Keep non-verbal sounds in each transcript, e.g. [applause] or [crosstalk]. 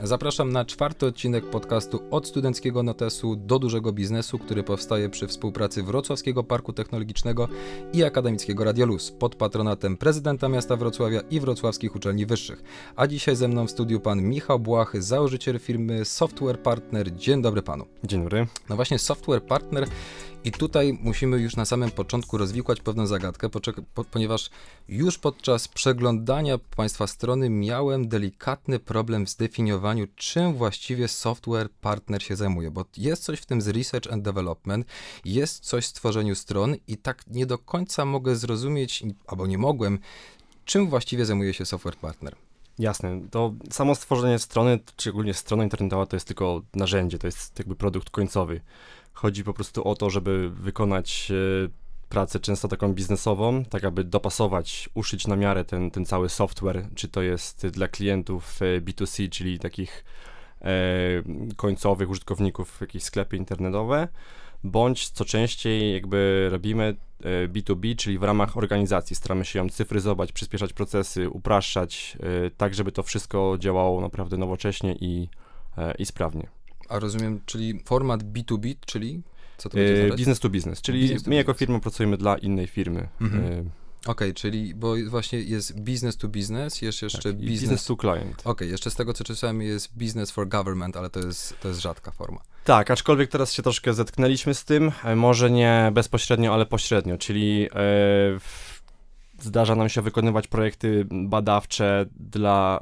Zapraszam na czwarty odcinek podcastu Od Studenckiego Notesu do Dużego Biznesu, który powstaje przy współpracy Wrocławskiego Parku Technologicznego i Akademickiego Radiolus Luz pod patronatem prezydenta miasta Wrocławia i wrocławskich uczelni wyższych. A dzisiaj ze mną w studiu pan Michał Błach, założyciel firmy Software Partner. Dzień dobry panu. Dzień dobry. No właśnie, Software Partner i tutaj musimy już na samym początku rozwikłać pewną zagadkę, ponieważ już podczas przeglądania Państwa strony miałem delikatny problem w zdefiniowaniu, czym właściwie software partner się zajmuje, bo jest coś w tym z research and development, jest coś w tworzeniu stron i tak nie do końca mogę zrozumieć, albo nie mogłem, czym właściwie zajmuje się software partner. Jasne, to samo stworzenie strony, szczególnie strona internetowa, to jest tylko narzędzie, to jest jakby produkt końcowy. Chodzi po prostu o to, żeby wykonać e, pracę często taką biznesową, tak aby dopasować, uszyć na miarę ten, ten cały software, czy to jest dla klientów e, B2C, czyli takich e, końcowych użytkowników jakieś sklepy internetowe, bądź co częściej jakby robimy B2B, czyli w ramach organizacji. Staramy się ją cyfryzować, przyspieszać procesy, upraszczać, tak żeby to wszystko działało naprawdę nowocześnie i, i sprawnie. A rozumiem, czyli format B2B, czyli co to yy, będzie yy, Business to business, czyli business my business. jako firma pracujemy dla innej firmy. Mhm. Yy. Okej, okay, czyli bo właśnie jest business to business, jest tak, jeszcze tak, business... business to client. Okej, okay, jeszcze z tego co czytałem jest business for government, ale to jest, to jest rzadka forma. Tak, aczkolwiek teraz się troszkę zetknęliśmy z tym, e, może nie bezpośrednio, ale pośrednio, czyli yy, zdarza nam się wykonywać projekty badawcze dla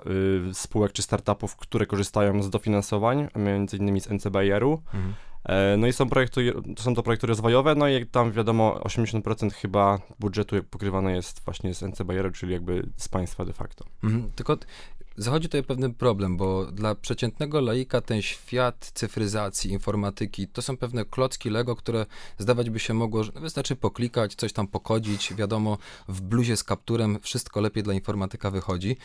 y, spółek czy startupów, które korzystają z dofinansowań, między innymi z NCBR-u. Mhm. E, no i są, projekty, są to projekty rozwojowe, no i tam wiadomo 80% chyba budżetu pokrywane jest właśnie z NCBR, czyli jakby z państwa de facto. Mhm. tylko Zachodzi tutaj pewien problem, bo dla przeciętnego laika ten świat cyfryzacji, informatyki to są pewne klocki Lego, które zdawać by się mogło, że wystarczy poklikać, coś tam pokodzić, wiadomo, w bluzie z kapturem wszystko lepiej dla informatyka wychodzi.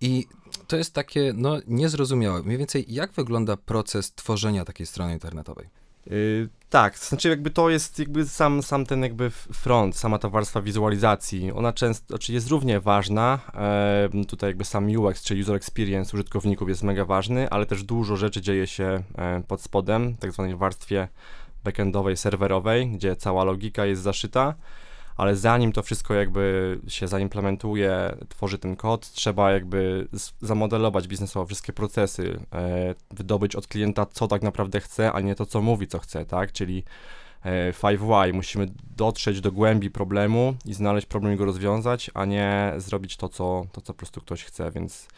I to jest takie no, niezrozumiałe. Mniej więcej, jak wygląda proces tworzenia takiej strony internetowej? Y, tak, to znaczy jakby to jest jakby sam, sam ten jakby front, sama ta warstwa wizualizacji, ona często, znaczy jest równie ważna, e, tutaj jakby sam UX, czyli User Experience użytkowników jest mega ważny, ale też dużo rzeczy dzieje się e, pod spodem, tak zwanej warstwie backendowej, serwerowej, gdzie cała logika jest zaszyta, ale zanim to wszystko jakby się zaimplementuje, tworzy ten kod, trzeba jakby zamodelować biznesowo wszystkie procesy, e, wydobyć od klienta, co tak naprawdę chce, a nie to, co mówi, co chce, tak? Czyli 5Y, e, musimy dotrzeć do głębi problemu i znaleźć problem i go rozwiązać, a nie zrobić to, co, to, co po prostu ktoś chce, więc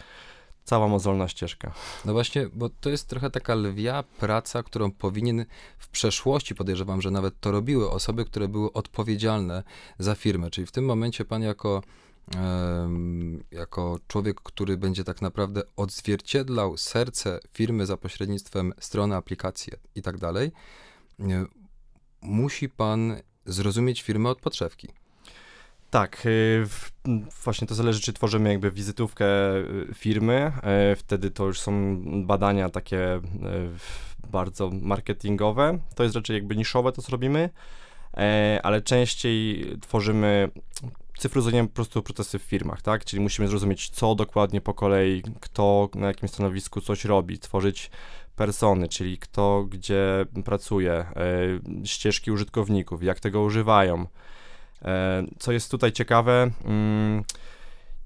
cała mozolna ścieżka. No właśnie, bo to jest trochę taka lwia praca, którą powinien w przeszłości, podejrzewam, że nawet to robiły osoby, które były odpowiedzialne za firmę. Czyli w tym momencie pan jako jako człowiek, który będzie tak naprawdę odzwierciedlał serce firmy za pośrednictwem strony, aplikacji i tak dalej, e, musi pan zrozumieć firmę od podszewki. Tak, y, właśnie to zależy, czy tworzymy jakby wizytówkę y, firmy, y, wtedy to już są badania takie bardzo marketingowe, to jest raczej jakby niszowe to, co robimy, e, ale częściej tworzymy cyfryzujemy po prostu procesy w firmach, tak? Czyli musimy zrozumieć, co dokładnie po kolei, kto na jakim stanowisku coś robi, tworzyć persony, czyli kto gdzie pracuje, ścieżki użytkowników, jak tego używają, E, co jest tutaj ciekawe, mm,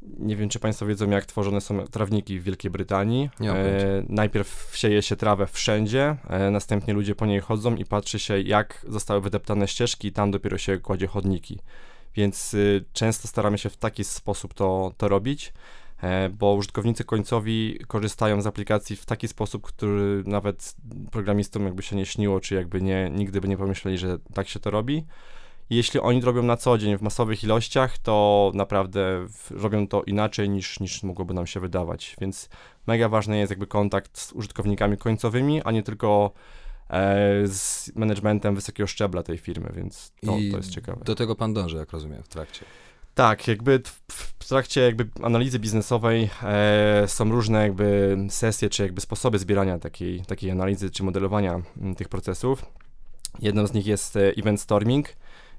nie wiem, czy Państwo wiedzą, jak tworzone są trawniki w Wielkiej Brytanii. E, najpierw sieje się trawę wszędzie, e, następnie ludzie po niej chodzą i patrzy się, jak zostały wydeptane ścieżki, i tam dopiero się kładzie chodniki. Więc y, często staramy się w taki sposób to, to robić, e, bo użytkownicy końcowi korzystają z aplikacji w taki sposób, który nawet programistom jakby się nie śniło, czy jakby nie, nigdy by nie pomyśleli, że tak się to robi. Jeśli oni robią na co dzień w masowych ilościach, to naprawdę robią to inaczej niż, niż mogłoby nam się wydawać. Więc mega ważny jest jakby kontakt z użytkownikami końcowymi, a nie tylko e, z managementem wysokiego szczebla tej firmy, więc to, I to jest ciekawe. Do tego pan dąży, jak rozumiem, w trakcie. Tak, jakby w trakcie jakby analizy biznesowej e, są różne jakby sesje, czy jakby sposoby zbierania takiej, takiej analizy, czy modelowania m, mm, tych procesów. Jedną z nich jest e, event storming,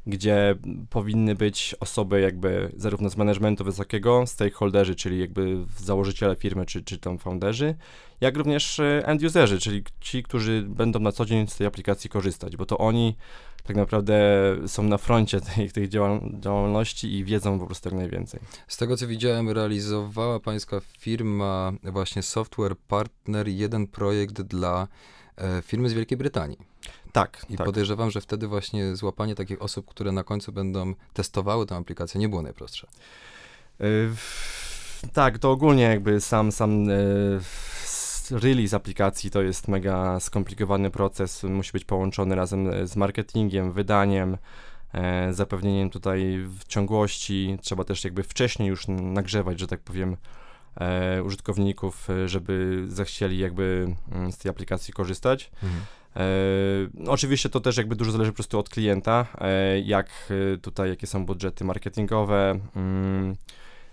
gdzie powinny być osoby jakby zarówno z managementu wysokiego, stakeholderzy, czyli jakby założyciele firmy czy, czy tam founderzy, jak również e, end-userzy, czyli ci, którzy będą na co dzień z tej aplikacji korzystać, bo to oni tak naprawdę są na froncie tej, tej działalności i wiedzą po prostu jak najwięcej. Z tego co widziałem, realizowała pańska firma właśnie Software Partner jeden projekt dla e, firmy z Wielkiej Brytanii. Tak. I tak. podejrzewam, że wtedy właśnie złapanie takich osób, które na końcu będą testowały tę aplikację, nie było najprostsze. E, tak, to ogólnie jakby sam, sam e, release aplikacji to jest mega skomplikowany proces, musi być połączony razem e, z marketingiem, wydaniem, zapewnieniem tutaj ciągłości. Trzeba też jakby wcześniej już nagrzewać, że tak powiem, e, użytkowników, żeby zechcieli jakby mm, z tej aplikacji korzystać. Mhm. E, no, oczywiście to też jakby dużo zależy po prostu od klienta, e, jak e, tutaj, jakie są budżety marketingowe. Mm,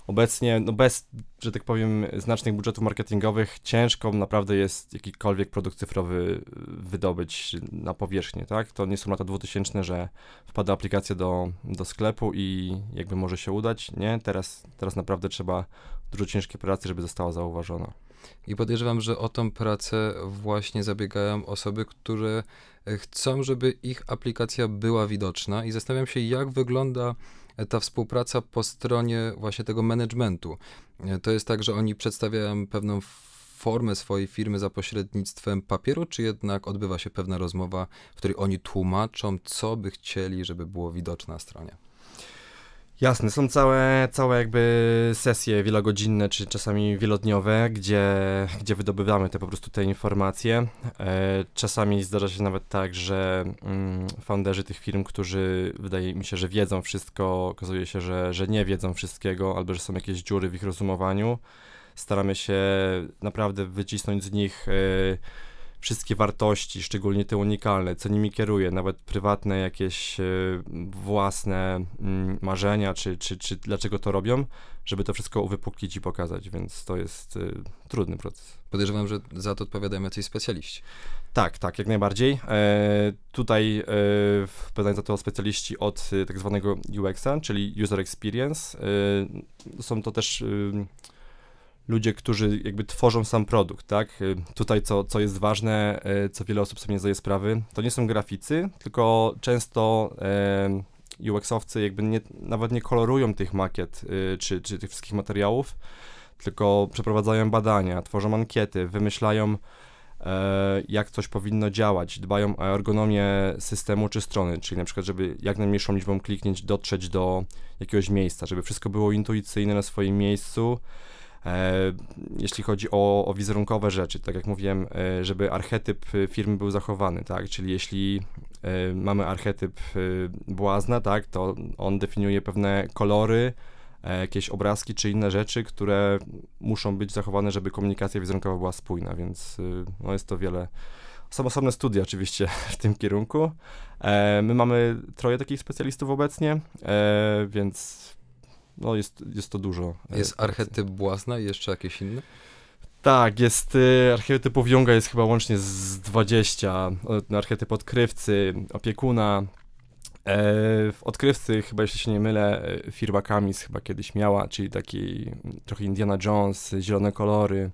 obecnie, no bez, że tak powiem, znacznych budżetów marketingowych, ciężko naprawdę jest jakikolwiek produkt cyfrowy wydobyć na powierzchnię, tak? To nie są lata 2000, że wpada aplikacja do, do sklepu i jakby może się udać, nie? Teraz, teraz naprawdę trzeba dużo ciężkiej pracy, żeby została zauważona. I podejrzewam, że o tą pracę właśnie zabiegają osoby, które e, chcą, żeby ich aplikacja była widoczna i zastanawiam się, jak wygląda e, ta współpraca po stronie właśnie tego managementu. E, to jest tak, że oni przedstawiają pewną formę swojej firmy za pośrednictwem papieru, czy jednak odbywa się pewna rozmowa, w której oni tłumaczą, co by chcieli, żeby było widoczne na stronie? Jasne, są całe, całe jakby sesje wielogodzinne, czy czasami wielodniowe, gdzie, gdzie wydobywamy te po prostu te informacje. E, czasami zdarza się nawet tak, że mm, founderzy tych firm, którzy wydaje mi się, że wiedzą wszystko, okazuje się, że, że nie wiedzą wszystkiego, albo że są jakieś dziury w ich rozumowaniu. Staramy się naprawdę wycisnąć z nich e, wszystkie wartości, szczególnie te unikalne, co nimi kieruje, nawet prywatne jakieś e, własne mm, marzenia, czy, czy, czy dlaczego to robią, żeby to wszystko uwypuklić i pokazać, więc to jest e, trudny proces. Podejrzewam, że za to odpowiadają jacyś specjaliści. Tak, tak, jak najbardziej. E, tutaj e, pytań za to specjaliści od e, tak zwanego UX-a, czyli User Experience. E, są to też... E, ludzie, którzy jakby tworzą sam produkt, tak? Y, tutaj, co, co jest ważne, y, co wiele osób sobie nie zdaje sprawy, to nie są graficy, tylko często e, UX-owcy jakby nie, nawet nie kolorują tych makiet czy, czy tych wszystkich materiałów, tylko przeprowadzają badania, tworzą ankiety, wymyślają e, jak coś powinno działać, dbają o ergonomię systemu czy strony, czyli na przykład, żeby jak najmniejszą liczbą kliknięć dotrzeć do jakiegoś miejsca, żeby wszystko było intuicyjne na swoim miejscu, E, jeśli chodzi o, o wizerunkowe rzeczy, tak jak mówiłem, e, żeby archetyp e, firmy był zachowany, tak, czyli jeśli mamy archetyp błazna, tak, to on definiuje pewne kolory, jakieś obrazki czy inne rzeczy, które muszą być zachowane, żeby komunikacja wizerunkowa była spójna, więc no, jest to wiele. Są osobne studia oczywiście [laughs] w tym kierunku. my mamy troje takich specjalistów obecnie, więc no jest, jest to dużo. E, jest archetyp błazna i jeszcze jakieś inne? Tak, jest archetypów archetyp Junga jest chyba łącznie z 20, archetyp odkrywcy, opiekuna. E, w odkrywcy, chyba jeśli się nie mylę, e, firma Kamis chyba kiedyś miała, czyli taki mm, trochę Indiana Jones, zielone kolory.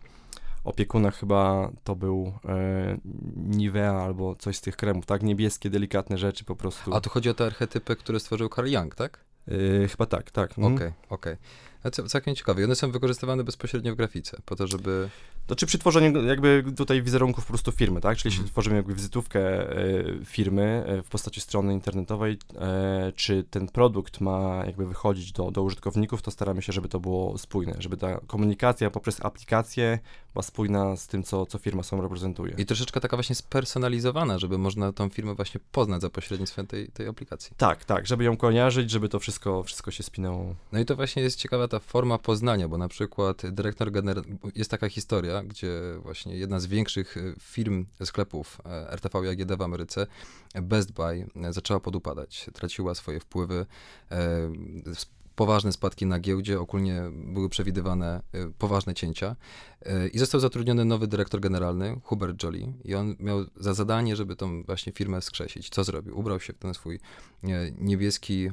Opiekuna chyba to był e, Nivea albo coś z tych kremów, tak? Niebieskie, delikatne rzeczy po prostu. A tu chodzi o te archetypy, które stworzył Carl Jung, tak? Yy, chyba tak, tak. Mhm. Okej, mm. okej. Okay, okay. Całkiem ciekawe. one są wykorzystywane bezpośrednio w grafice, po to, żeby czy przy tworzeniu jakby tutaj wizerunków po prostu firmy, tak? Czyli mm. jeśli tworzymy jakby wizytówkę e, firmy e, w postaci strony internetowej, e, czy ten produkt ma jakby wychodzić do, do użytkowników, to staramy się, żeby to było spójne, żeby ta komunikacja poprzez aplikację była spójna z tym, co, co firma sam reprezentuje. I troszeczkę taka właśnie spersonalizowana, żeby można tą firmę właśnie poznać za pośrednictwem tej, tej aplikacji. Tak, tak, żeby ją kojarzyć, żeby to wszystko, wszystko się spinało. No i to właśnie jest ciekawa ta forma poznania, bo na przykład dyrektor generalny, jest taka historia, Wrocławia, gdzie właśnie jedna z większych e, firm sklepów e, RTV i AGD w Ameryce, Best Buy, e, zaczęła podupadać. Traciła swoje wpływy, poważne spadki na giełdzie, ogólnie były przewidywane y, poważne cięcia y, i został zatrudniony nowy dyrektor generalny, Hubert Jolie i on miał za zadanie, żeby tą właśnie firmę skrzesić. Co zrobił? Ubrał się w ten swój y, niebieski,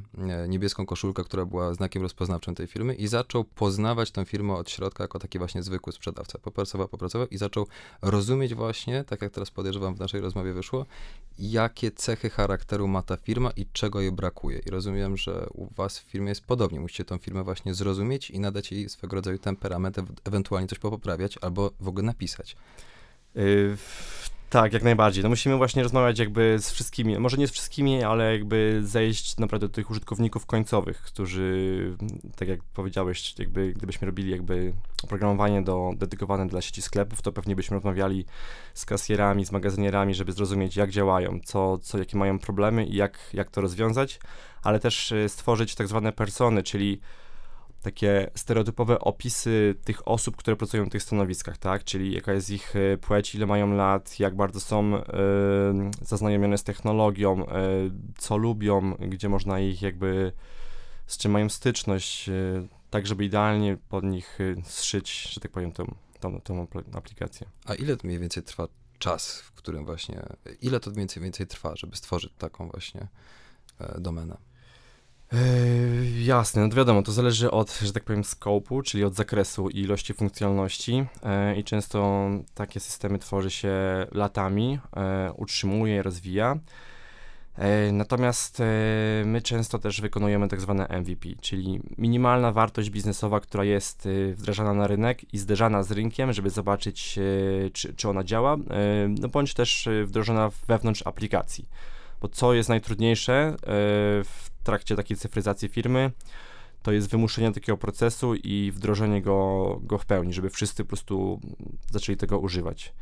niebieską koszulkę, która była znakiem rozpoznawczym tej firmy i zaczął poznawać tą firmę od środka jako taki właśnie zwykły sprzedawca. Popracował, popracował i zaczął rozumieć właśnie, tak jak teraz podejrzewam w naszej rozmowie wyszło, jakie cechy charakteru ma ta firma i czego jej brakuje. I rozumiem, że u was w firmie jest podobnie podobnie. Musicie tą firmę właśnie zrozumieć i nadać jej swego rodzaju temperament, ewentualnie coś poprawiać, albo w ogóle napisać. Y, tak, jak najbardziej. No musimy właśnie rozmawiać jakby z wszystkimi, może nie z wszystkimi, ale jakby zejść naprawdę do tych użytkowników końcowych, którzy, tak jak powiedziałeś, jakby gdybyśmy robili jakby oprogramowanie do, dedykowane dla sieci sklepów, to pewnie byśmy rozmawiali z kasjerami, z magazynierami, żeby zrozumieć jak działają, co, co jakie mają problemy i jak, jak to rozwiązać, ale też e, stworzyć tak zwane persony, czyli takie stereotypowe opisy tych osób, które pracują na tych stanowiskach, tak? Czyli jaka jest ich e, płeć, ile mają lat, jak bardzo są y, zaznajomione z technologią, y, co lubią, gdzie można ich jakby, z czym mają styczność, y, tak żeby idealnie pod nich zszyć, że tak powiem, tą, tą, tą aplikację. A ile mniej więcej trwa czas, w którym właśnie, ile to mniej więcej trwa, żeby stworzyć taką właśnie domenę? Yy, jasne, no to wiadomo, to zależy od, że tak powiem, scope'u czyli od zakresu i ilości funkcjonalności yy, i często takie systemy tworzy się latami, yy, utrzymuje, rozwija. Natomiast my często też wykonujemy tak zwane MVP, czyli minimalna wartość biznesowa, która jest wdrażana na rynek i zderzana z rynkiem, żeby zobaczyć, czy, czy ona działa, no bądź też wdrożona wewnątrz aplikacji. Bo co jest najtrudniejsze w trakcie takiej cyfryzacji firmy, to jest wymuszenie takiego procesu i wdrożenie go, go w pełni, żeby wszyscy po prostu zaczęli tego używać.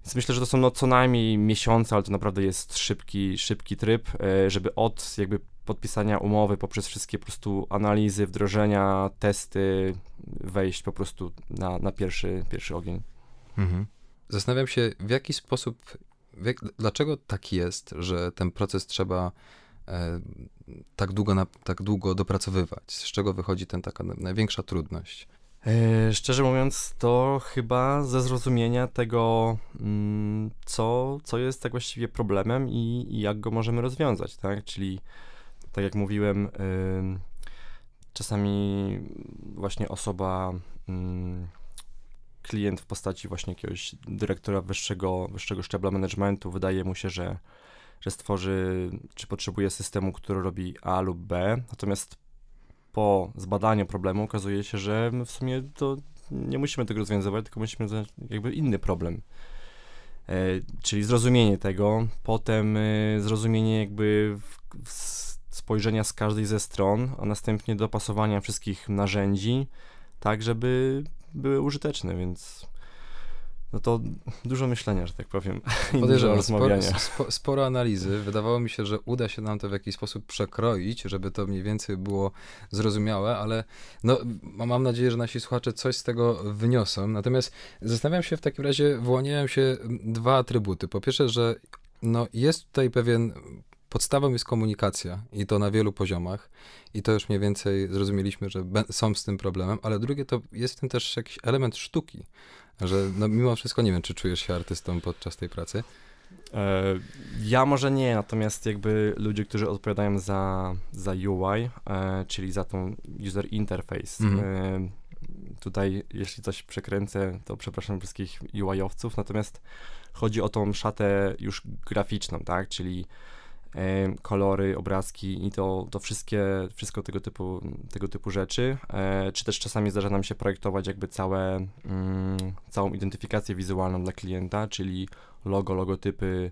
Więc myślę, że to są no co najmniej miesiące, ale to naprawdę jest szybki, szybki tryb, e, żeby od jakby podpisania umowy poprzez wszystkie po prostu analizy, wdrożenia, testy, wejść po prostu na, na pierwszy, pierwszy ogień. Mhm. Zastanawiam się, w jaki sposób, w jak, dlaczego tak jest, że ten proces trzeba E, tak długo, na, tak długo dopracowywać? Z czego wychodzi ten taka największa trudność? E, szczerze mówiąc, to chyba ze zrozumienia tego, mm, co, co jest tak właściwie problemem i, i jak go możemy rozwiązać, tak? Czyli, tak jak mówiłem, czasami właśnie osoba, mm, klient w postaci właśnie jakiegoś dyrektora wyższego, wyższego szczebla managementu, wydaje mu się, że że stworzy, czy potrzebuje systemu, który robi A lub B. Natomiast po zbadaniu problemu okazuje się, że w sumie to nie musimy tego rozwiązywać, tylko musimy jakby inny problem. E, czyli zrozumienie tego, potem e, zrozumienie jakby w, w spojrzenia z każdej ze stron, a następnie dopasowania wszystkich narzędzi, tak żeby były użyteczne, więc no to dużo myślenia, że tak powiem. [laughs] Podejrzewam, sporo, sporo analizy. Wydawało mi się, że uda się nam to w jakiś sposób przekroić, żeby to mniej więcej było zrozumiałe, ale no, mam nadzieję, że nasi słuchacze coś z tego wyniosą. Natomiast zastanawiam się w takim razie, wyłaniają się dwa atrybuty. Po pierwsze, że no, jest tutaj pewien podstawą jest komunikacja i to na wielu poziomach. I to już mniej więcej zrozumieliśmy, że są z tym problemem, ale drugie to jest w tym też jakiś element sztuki, że no, mimo wszystko nie wiem, czy czujesz się artystą podczas tej pracy? E, ja może nie, natomiast jakby ludzie, którzy odpowiadają za, za UI, e, czyli za tą user interface. Mhm. E, tutaj, jeśli coś przekręcę, to przepraszam wszystkich UI-owców, natomiast chodzi o tą szatę już graficzną, tak? Czyli kolory, obrazki i to, to wszystkie, wszystko tego typu, tego typu rzeczy. E, czy też czasami zdarza nam się projektować jakby całe, mm, całą identyfikację wizualną dla klienta, czyli logo, logotypy,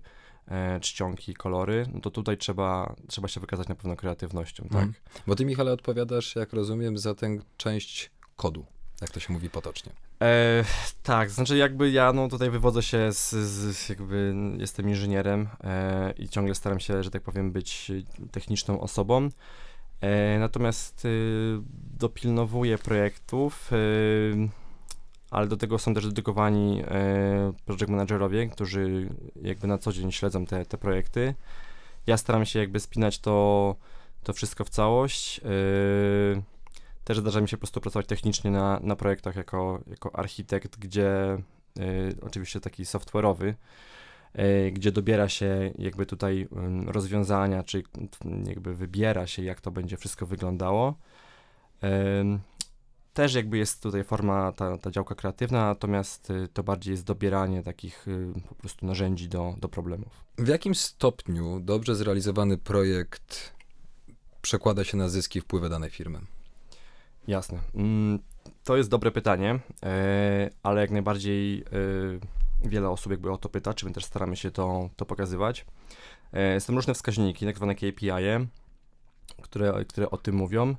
e, czcionki, kolory, no to tutaj trzeba, trzeba się wykazać na pewno kreatywnością, tak? Mm. Bo ty, Michale, odpowiadasz, jak rozumiem, za tę część kodu jak to się mówi potocznie. E, tak, znaczy jakby ja no, tutaj wywodzę się z, z jakby jestem inżynierem e, i ciągle staram się, że tak powiem, być techniczną osobą. E, natomiast y, dopilnowuję projektów, y, ale do tego są też dedykowani e, project managerowie, którzy jakby na co dzień śledzą te, te projekty. Ja staram się jakby spinać to, to wszystko w całość. Y, też zdarza mi się po prostu pracować technicznie na, na projektach jako, jako architekt, gdzie y, oczywiście taki software'owy, y, gdzie dobiera się jakby tutaj rozwiązania, czy jakby wybiera się, jak to będzie wszystko wyglądało. Też jakby jest tutaj forma, ta, ta działka kreatywna, natomiast y, to bardziej jest dobieranie takich y, po prostu narzędzi do, do problemów. W jakim stopniu dobrze zrealizowany projekt przekłada się na zyski i wpływy danej firmy? Jasne. Mm, to jest dobre pytanie, e, ale jak najbardziej e, wiele osób jakby o to pyta, czy my też staramy się to, to pokazywać. E, są różne wskaźniki, tak zwane KPI, które, które o tym mówią.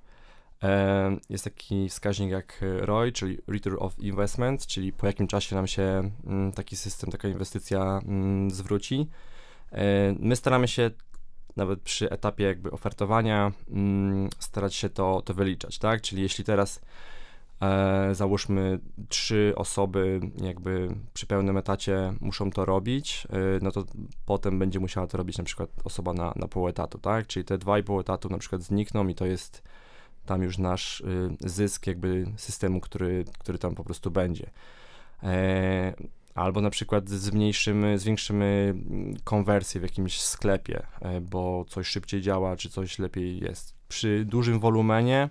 Jest taki wskaźnik jak ROI, czyli Return of Investment, czyli po jakim czasie nam się mm, taki system, taka inwestycja mm, zwróci. My staramy się nawet przy etapie jakby ofertowania mm, starać się to, to wyliczać, tak? Czyli jeśli teraz e, załóżmy trzy osoby jakby przy pełnym etacie muszą to robić, e, no to potem będzie musiała to robić na przykład osoba na, na pół etatu, tak? Czyli te dwa i pół etatu na przykład znikną i to jest tam już nasz y, zysk jakby systemu, który, który tam po prostu będzie. E, Albo na przykład zmniejszymy, zwiększymy mm, konwersję w jakimś sklepie, e, bo coś szybciej działa, czy coś lepiej jest. Przy dużym wolumenie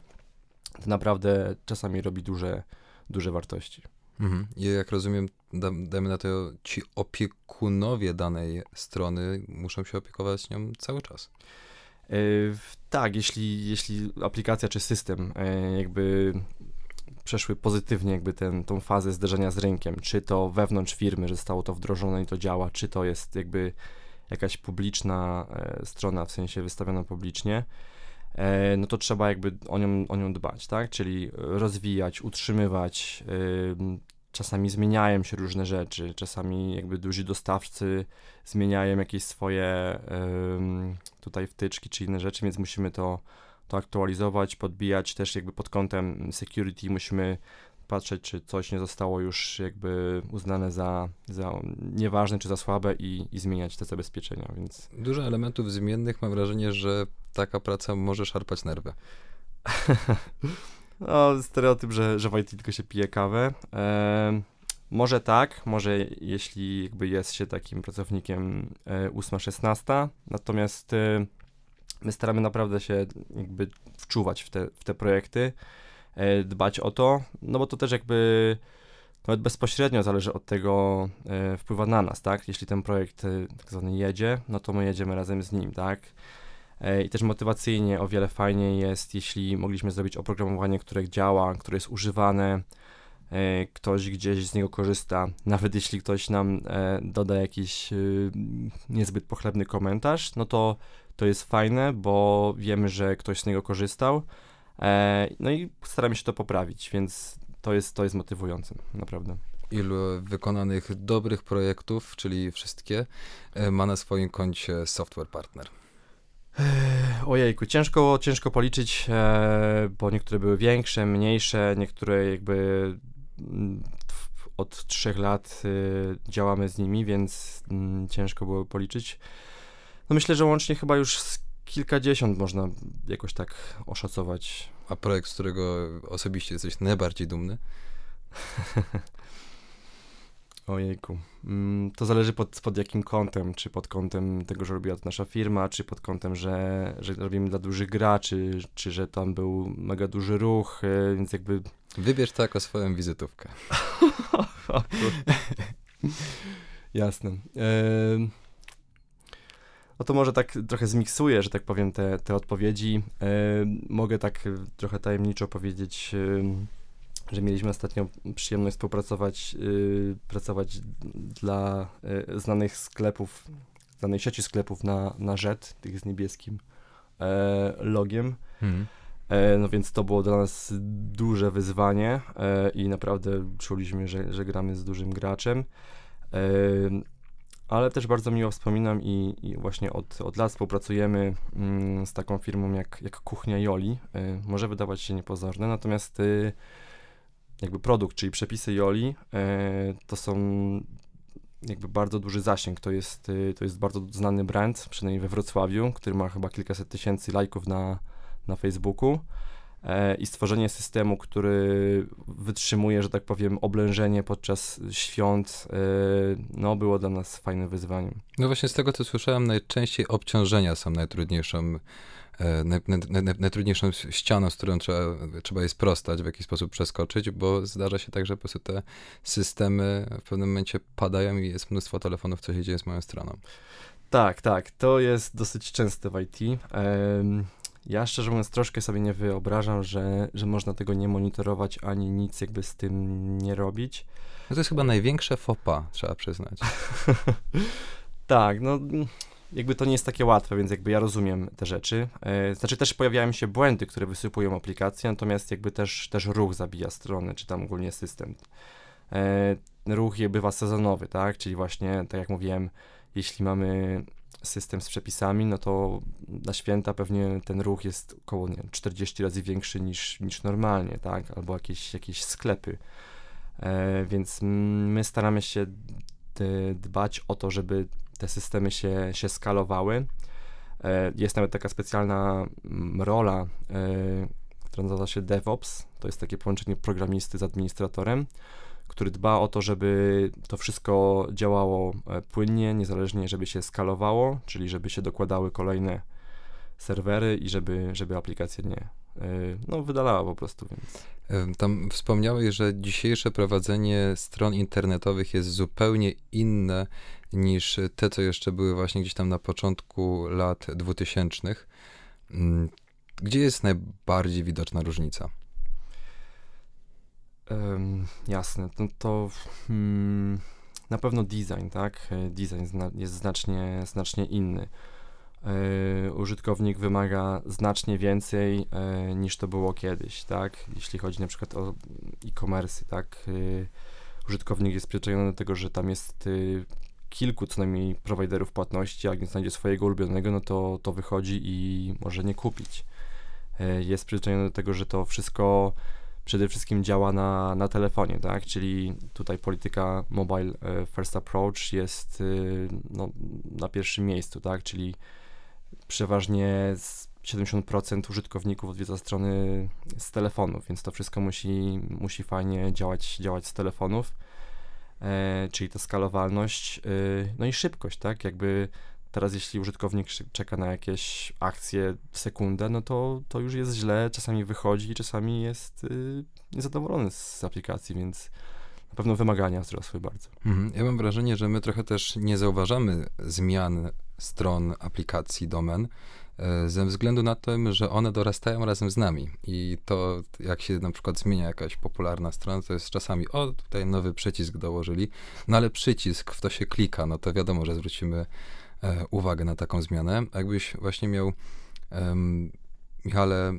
to naprawdę czasami robi duże, duże wartości. Mhm. I jak rozumiem, dajmy na to, ci opiekunowie danej strony muszą się opiekować nią cały czas. Yy, tak, jeśli, jeśli aplikacja czy system yy, jakby przeszły pozytywnie jakby ten, tą fazę zderzenia z rynkiem, czy to wewnątrz firmy, że zostało to wdrożone i to działa, czy to jest jakby jakaś publiczna e, strona, w sensie wystawiona publicznie, e, no to trzeba jakby o nią, o nią dbać, tak? Czyli rozwijać, utrzymywać, e, czasami zmieniają się różne rzeczy, czasami jakby duzi dostawcy zmieniają jakieś swoje tutaj wtyczki czy inne rzeczy, więc musimy to to aktualizować, podbijać też jakby pod kątem security musimy patrzeć, czy coś nie zostało już jakby uznane za, za nieważne czy za słabe i, i zmieniać te zabezpieczenia, więc... Dużo elementów zmiennych, mam wrażenie, że taka praca może szarpać nerwy. [laughs] no, stereotyp, że, że w IT tylko się pije kawę. E, może tak, może jeśli jakby jest się takim pracownikiem e, 8-16, natomiast... E, my staramy naprawdę się jakby wczuwać w te, w te projekty, e, dbać o to, no bo to też jakby nawet bezpośrednio zależy od tego, e, wpływa na nas, tak? Jeśli ten projekt e, tak zwany jedzie, no to my jedziemy razem z nim, tak? I też motywacyjnie o wiele fajniej jest, jeśli mogliśmy zrobić oprogramowanie, które działa, które jest używane, ktoś gdzieś z niego korzysta, nawet jeśli ktoś nam doda jakiś niezbyt pochlebny komentarz, no to to jest fajne, bo wiemy, że ktoś z niego korzystał. E, no i staramy się to poprawić, więc to jest, to jest motywujące, naprawdę. Ilu wykonanych dobrych projektów, czyli wszystkie, e, ma na swoim koncie software partner? Ojejku, ciężko, ciężko policzyć, e, bo niektóre były większe, mniejsze, niektóre jakby mm, od trzech lat y, działamy z nimi, więc mm, ciężko było policzyć. No myślę, że łącznie chyba już z kilkadziesiąt można jakoś tak oszacować. A projekt, z którego osobiście jesteś najbardziej dumny? [laughs] Ojejku. Mm, to zależy pod, pod jakim kątem, czy pod kątem tego, że robiła to nasza firma, czy pod kątem, że, że robimy dla dużych graczy, czy że tam był mega duży ruch, e, więc jakby... Wybierz to tak jako swoją wizytówkę. [laughs] [laughs] Jasne. Y no to może tak trochę zmiksuję, że tak powiem, te, te odpowiedzi. Yy, mogę tak e, trochę tajemniczo powiedzieć, yy, że mieliśmy ostatnio przyjemność współpracować yy, pracować dla znanych sklepów, znanej sieci sklepów na, na rzet, tych z niebieskim logiem. Hmm. No więc to było dla nas duże wyzwanie i naprawdę czuliśmy, że, że gramy z dużym graczem ale też bardzo miło wspominam i, i właśnie od, od lat współpracujemy mm, z taką firmą jak, jak Kuchnia Joli. Y, może wydawać się niepozorne, natomiast y, jakby produkt, czyli przepisy Joli, y, to są jakby bardzo duży zasięg. To jest, y, to jest bardzo znany brand, przynajmniej we Wrocławiu, który ma chyba kilkaset tysięcy lajków na, na Facebooku. E, i stworzenie systemu, który wytrzymuje, że tak powiem, oblężenie podczas świąt, e, no było dla nas fajnym wyzwaniem. No właśnie z tego, co słyszałem, najczęściej obciążenia są najtrudniejszą e, najtrudniejszą ścianą, z którą trzeba, trzeba jest prostać, w jakiś sposób przeskoczyć, bo zdarza się tak, że po prostu te systemy w pewnym momencie padają i jest mnóstwo telefonów, co się dzieje z moją stroną. Tak, tak, to jest dosyć częste w IT. Ja szczerze mówiąc troszkę sobie nie wyobrażam, że, że można tego nie monitorować ani nic jakby z tym nie robić. No to jest chyba największe fopa, trzeba przyznać. [laughs] tak, no jakby to nie jest takie łatwe, więc jakby ja rozumiem te rzeczy. E, znaczy też pojawiają się błędy, które wysypują aplikacje, natomiast jakby też, też ruch zabija strony, czy tam ogólnie system. E, ruch bywa sezonowy, tak? Czyli właśnie, tak jak mówiłem, jeśli mamy system z przepisami, no to na święta pewnie ten ruch jest około nie, 40 razy większy niż, niż normalnie, tak? Albo jakieś, jakieś sklepy. E, więc my staramy się dbać o to, żeby te systemy się, się skalowały. E, jest nawet taka specjalna mm, rola, e, która nazywa się DevOps. To jest takie połączenie programisty z administratorem który dba o to, żeby to wszystko działało e, płynnie, niezależnie, żeby się skalowało, czyli żeby się dokładały kolejne serwery i żeby, żeby aplikacja nie e, no, wydalała po prostu. Więc. Tam wspomniałeś, że dzisiejsze prowadzenie stron internetowych jest zupełnie inne niż te, co jeszcze były właśnie gdzieś tam na początku lat 2000. Mm, gdzie jest najbardziej widoczna różnica? Um, jasne, no to hmm, na pewno design, tak? E, design zna jest znacznie, znacznie inny. E, użytkownik wymaga znacznie więcej e, niż to było kiedyś, tak? Jeśli chodzi na przykład o e-commerce, tak? użytkownik jest przyzwyczajony do tego, że tam jest y, kilku co najmniej prowajderów płatności, a nie znajdzie swojego ulubionego, no to to wychodzi i może nie kupić. jest przyzwyczajony do tego, że to wszystko przede wszystkim działa na, na telefonie, tak? Czyli tutaj polityka mobile e, first approach jest e, no, na pierwszym miejscu, tak? Czyli przeważnie 70% użytkowników odwiedza strony z telefonów, więc to wszystko musi, musi fajnie działać, działać z telefonów. E, czyli ta skalowalność, e, no i szybkość, tak? Jakby Teraz jeśli użytkownik czeka na jakieś akcje w sekundę, no to, to już jest źle, czasami wychodzi, czasami jest yy, niezadowolony z aplikacji, więc na pewno wymagania wzrosły bardzo. Mhm. Ja mam wrażenie, że my trochę też nie zauważamy zmian stron aplikacji domen e, ze względu na to, że one dorastają razem z nami. I to, jak się na przykład zmienia jakaś popularna strona, to jest czasami, o, tutaj nowy przycisk dołożyli, no ale przycisk, w to się klika, no to wiadomo, że zwrócimy E, uwagę na taką zmianę. Jakbyś właśnie miał, um, Michale,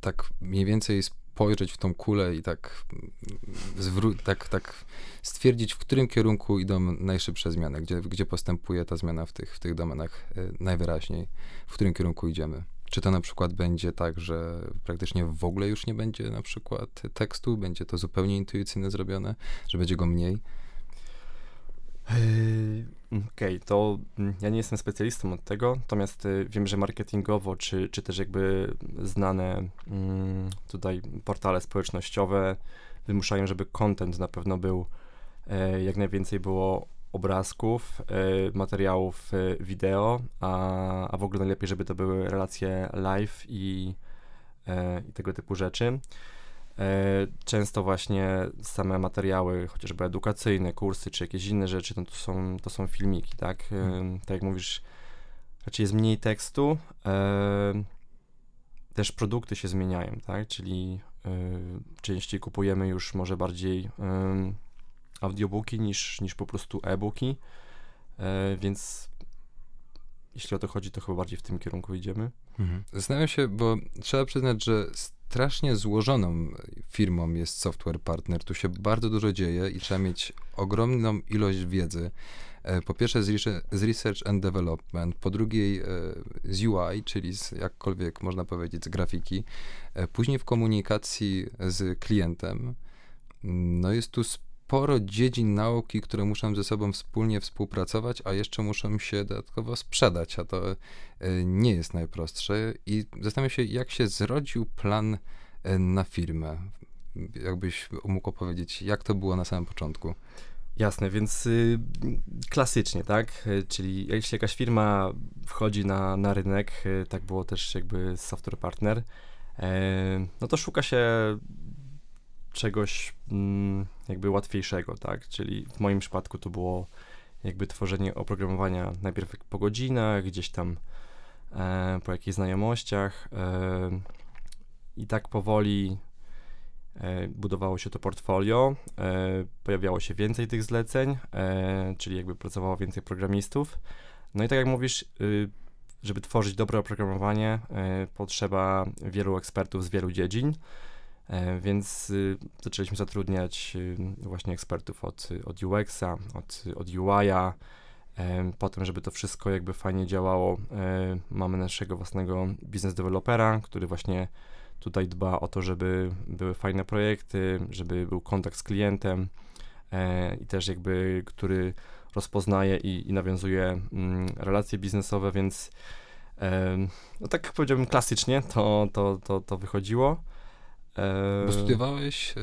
tak mniej więcej spojrzeć w tą kulę i tak, zwró- tak, tak stwierdzić, w którym kierunku idą najszybsze zmiany, gdzie, gdzie postępuje ta zmiana w tych, w tych domenach e, najwyraźniej, w którym kierunku idziemy. Czy to na przykład będzie tak, że praktycznie w ogóle już nie będzie na przykład tekstu, będzie to zupełnie intuicyjnie zrobione, że będzie go mniej? Yy, okej, okay, to ja nie jestem specjalistą od tego, natomiast y, wiem, że marketingowo, czy, czy też jakby znane mm, tutaj portale społecznościowe wymuszają, żeby content na pewno był, e, jak najwięcej było obrazków, e, materiałów e, wideo, a, a w ogóle najlepiej, żeby to były relacje live i, i tego typu rzeczy. E, często właśnie same materiały, chociażby edukacyjne, kursy czy jakieś inne rzeczy, no to, są, to są filmiki, tak? E, mhm. Tak jak mówisz, raczej jest mniej tekstu. E, też produkty się zmieniają, tak? Czyli częściej kupujemy już może bardziej audiobooki niż, niż po prostu e-booki, więc jeśli o to chodzi, to chyba bardziej w tym kierunku idziemy. Mhm. Zastanawiam się, bo trzeba przyznać, że z strasznie złożoną firmą jest Software Partner. Tu się bardzo dużo dzieje i trzeba mieć ogromną ilość wiedzy. E, po pierwsze z Research and Development, po drugiej e, z UI, czyli z jakkolwiek można powiedzieć z grafiki, e, później w komunikacji z klientem. No jest tu sporo dziedzin nauki, które muszą ze sobą wspólnie współpracować, a jeszcze muszą się dodatkowo sprzedać, a to e, nie jest najprostsze. I zastanawiam się, jak się zrodził plan e, na firmę. Jakbyś mógł opowiedzieć, jak to było na samym początku? Jasne, więc y, klasycznie, tak? E, czyli jeśli jakaś firma wchodzi na, na rynek, tak było też jakby Software Partner, y, no to szuka się czegoś mm, jakby łatwiejszego, tak? Czyli w moim przypadku to było jakby tworzenie oprogramowania najpierw po godzinach, gdzieś tam e, po jakichś znajomościach e, i tak powoli e, budowało się to portfolio, e, pojawiało się więcej tych zleceń, e, czyli jakby pracowało więcej programistów. No i tak jak mówisz, y, żeby tworzyć dobre oprogramowanie, e, potrzeba wielu ekspertów z wielu dziedzin. E, więc y, zaczęliśmy zatrudniać y, właśnie ekspertów od, od UX-a, od, od UI-a, e, Potem, żeby to wszystko jakby fajnie działało, e, mamy naszego własnego biznes dewelopera, który właśnie tutaj dba o to, żeby były fajne projekty, żeby był kontakt z klientem i też jakby, który rozpoznaje i, i nawiązuje mm, relacje biznesowe, więc no tak powiedziałbym klasycznie to, to, to, to wychodziło. E, Bo studiowałeś e,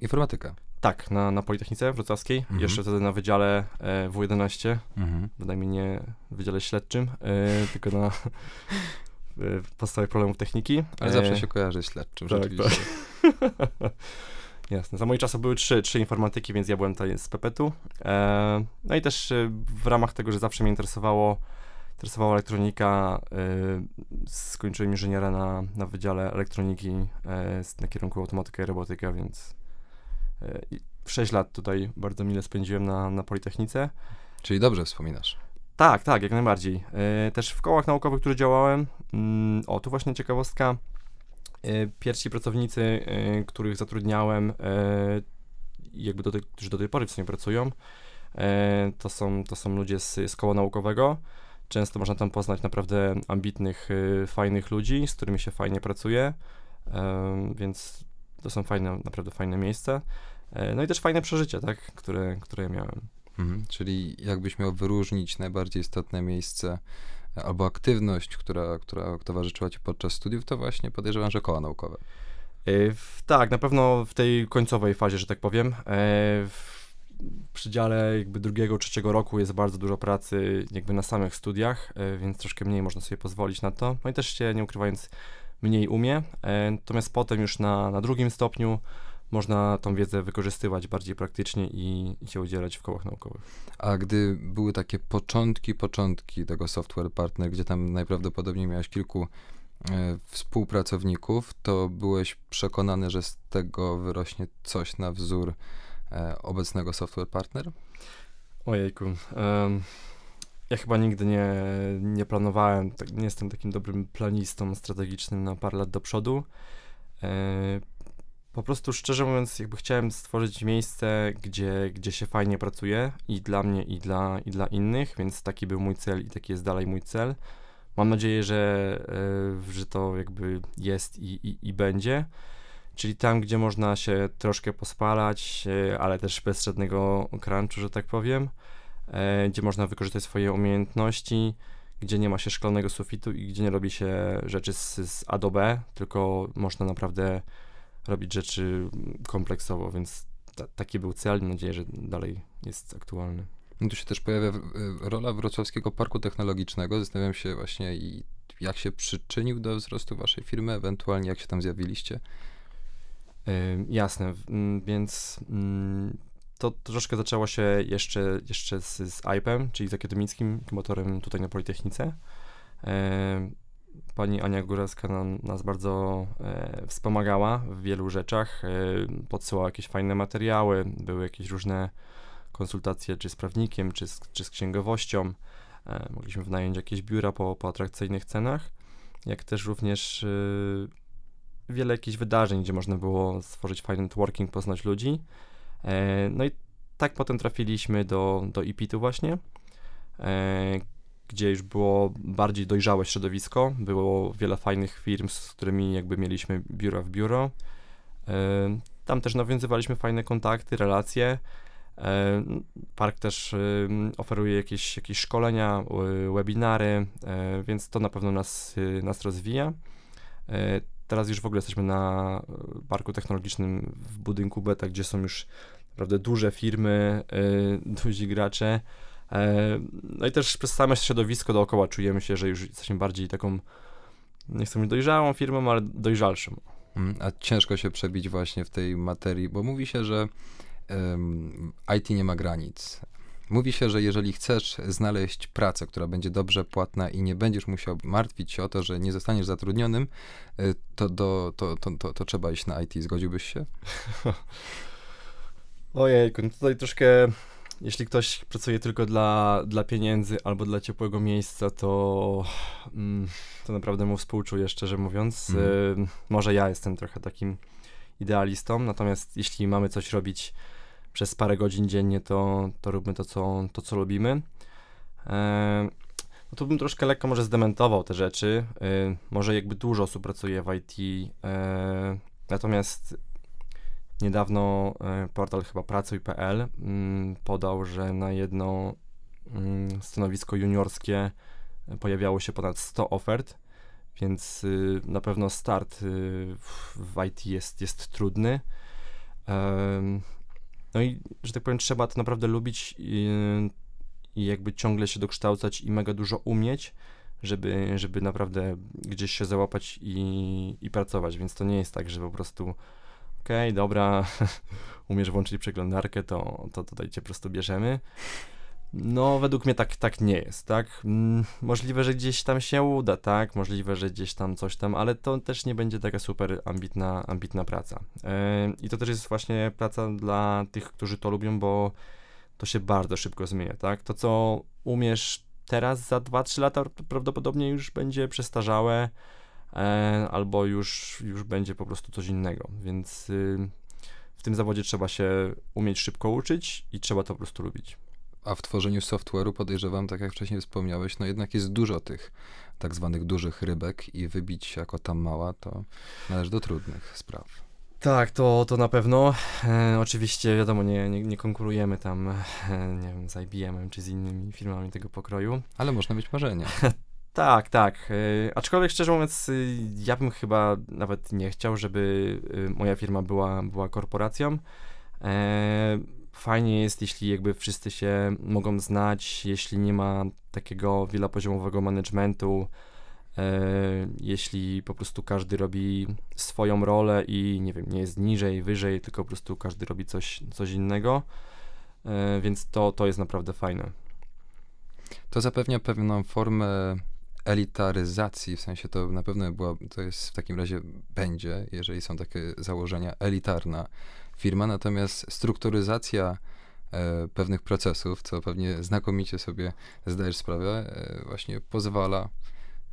informatykę. Tak, na, na Politechnice Wrocławskiej, mhm. jeszcze wtedy na wydziale e, W11, mhm. bynajmniej nie wydziale śledczym, e, [laughs] tylko na e, problemów techniki. Ale zawsze e, się kojarzy śledczym, tak, rzeczywiście. Tak. [laughs] Jasne. Za moich czasy były trzy, trzy informatyki, więc ja byłem tutaj z Pepetu. E, no i też w ramach tego, że zawsze mnie interesowało interesowała elektronika. Y, skończyłem inżyniera na, na Wydziale Elektroniki y, na kierunku automatyka i robotyka, więc 6 y, lat tutaj bardzo mile spędziłem na, na Politechnice. Czyli dobrze wspominasz. Tak, tak, jak najbardziej. Też w kołach naukowych, które działałem, mm, o, tu właśnie ciekawostka, pierwsi pracownicy, których zatrudniałem, jakby do tej, którzy do tej pory w sumie pracują, to są, to są ludzie z, z koła naukowego, Często można tam poznać naprawdę ambitnych, y, fajnych ludzi, z którymi się fajnie pracuje, więc to są fajne, naprawdę fajne miejsca. E, no i też fajne przeżycia, tak, które, które miałem. Mhm, czyli jakbyś miał wyróżnić najbardziej istotne miejsce e, albo aktywność, która, która towarzyszyła ci podczas studiów, to właśnie podejrzewam, że koła naukowe. E, tak, na pewno w tej końcowej fazie, że tak powiem. W przedziale jakby drugiego, trzeciego roku jest bardzo dużo pracy jakby na samych studiach, e, więc troszkę mniej można sobie pozwolić na to. No i też się, nie ukrywając, mniej umie. E, natomiast potem już na, na drugim stopniu można tą wiedzę wykorzystywać bardziej praktycznie i, i, się udzielać w kołach naukowych. A gdy były takie początki, początki tego software partner, gdzie tam najprawdopodobniej miałeś kilku e, współpracowników, to byłeś przekonany, że z tego wyrośnie coś na wzór E, obecnego software partner? Ojejku. Um, ja chyba nigdy nie, nie planowałem, tak, nie jestem takim dobrym planistą strategicznym na parę lat do przodu. E, po prostu szczerze mówiąc, jakby chciałem stworzyć miejsce, gdzie, gdzie się fajnie pracuje i dla mnie, i dla, i dla innych, więc taki był mój cel i taki jest dalej mój cel. Mam nadzieję, że, e, że to jakby jest i, i, i będzie czyli tam, gdzie można się troszkę pospalać, e, ale też bez żadnego crunchu, że tak powiem, e, gdzie można wykorzystać swoje umiejętności, gdzie nie ma się szklanego sufitu i gdzie nie robi się rzeczy z, z A do B, tylko można naprawdę robić rzeczy kompleksowo, więc ta, taki był cel, mam nadzieję, że dalej jest aktualny. No tu się też pojawia rola Wrocławskiego Parku Technologicznego. Zastanawiam się właśnie, jak się przyczynił do wzrostu waszej firmy, ewentualnie jak się tam zjawiliście jasne, mm, więc mm, to troszkę zaczęło się jeszcze, jeszcze z, z IPem, czyli z akademickim motorem tutaj na Politechnice. Pani Ania Góralska nas bardzo e, wspomagała w wielu rzeczach, e, podsyłała jakieś fajne materiały, były jakieś różne konsultacje czy z prawnikiem, czy z, czy z księgowością. E, mogliśmy wynająć jakieś biura po, po atrakcyjnych cenach, jak też również y, wiele jakichś wydarzeń, gdzie można było stworzyć fajny networking, poznać ludzi. E, no i tak potem trafiliśmy do, do IPIT-u właśnie, e, gdzie już było bardziej dojrzałe środowisko, było wiele fajnych firm, z którymi jakby mieliśmy biura w biuro. E, tam też nawiązywaliśmy fajne kontakty, relacje. Park też oferuje jakieś, jakieś szkolenia, webinary, więc to na pewno nas, nas rozwija. Teraz już w ogóle jesteśmy na e, parku technologicznym w budynku Beta, gdzie są już naprawdę duże firmy, e, duzi gracze. E, no i też przez same środowisko dookoła czujemy się, że już jesteśmy bardziej taką, nie chcę mówić dojrzałą firmą, ale dojrzalszą. Mm, a ciężko się przebić właśnie w tej materii, bo mówi się, że IT nie ma granic, Mówi się, że jeżeli chcesz znaleźć pracę, która będzie dobrze płatna i nie będziesz musiał martwić się o to, że nie zostaniesz zatrudnionym, y, to, do, to, to, to, to trzeba iść na IT. Zgodziłbyś się? [laughs] Ojej, no tutaj troszkę jeśli ktoś pracuje tylko dla, dla pieniędzy albo dla ciepłego miejsca, to, mm, to naprawdę mu współczuję, szczerze mówiąc. Mm. Może ja jestem trochę takim idealistą, natomiast jeśli mamy coś robić przez parę godzin dziennie, to, to róbmy to co, to, co lubimy. E, no to bym troszkę lekko może zdementował te rzeczy. E, może jakby dużo osób pracuje w IT, e, natomiast niedawno portal chyba pracuj.pl mm, podał, że na jedno mm, stanowisko juniorskie pojawiało się ponad 100 ofert, więc y, na pewno start y, w IT jest, jest trudny. No i, że tak powiem, trzeba to naprawdę lubić i, i jakby ciągle się dokształcać i mega dużo umieć, żeby, żeby naprawdę gdzieś się załapać i, i pracować, więc to nie jest tak, że po prostu okej, okay, dobra, [laughs] umiesz włączyć przeglądarkę, to, to tutaj cię po prostu bierzemy. No, według mnie tak, tak nie jest, tak? Mm, możliwe, że gdzieś tam się uda, tak? Możliwe, że gdzieś tam coś tam, ale to też nie będzie taka super ambitna, ambitna praca. Yy, I to też jest właśnie praca dla tych, którzy to lubią, bo to się bardzo szybko zmienia, tak? To, co umiesz teraz za 2-3 lata prawdopodobnie już będzie przestarzałe, yy, albo już, już będzie po prostu coś innego, więc yy, w tym zawodzie trzeba się umieć szybko uczyć i trzeba to po prostu lubić a w tworzeniu software'u podejrzewam, tak jak wcześniej wspomniałeś, no jednak jest dużo tych tak zwanych dużych rybek i wybić się jako tam mała, to należy do trudnych spraw. Tak, to, to na pewno. E, oczywiście, wiadomo, nie, nie, nie konkurujemy tam, e, nie wiem, z IBM czy z innymi firmami tego pokroju. Ale można mieć marzenia. [laughs] tak, tak. E, aczkolwiek szczerze mówiąc, e, ja bym chyba nawet nie chciał, żeby e, moja firma była, była korporacją. E, fajnie jest, jeśli jakby wszyscy się mogą znać, jeśli nie ma takiego wielopoziomowego managementu, e, jeśli po prostu każdy robi swoją rolę i nie wiem, nie jest niżej, wyżej, tylko po prostu każdy robi coś, coś innego, e, więc to, to jest naprawdę fajne. To zapewnia pewną formę elitaryzacji, w sensie to na pewno była, to jest w takim razie będzie, jeżeli są takie założenia, elitarna firma, natomiast strukturyzacja e, pewnych procesów, co pewnie znakomicie sobie zdajesz sprawę, e, właśnie pozwala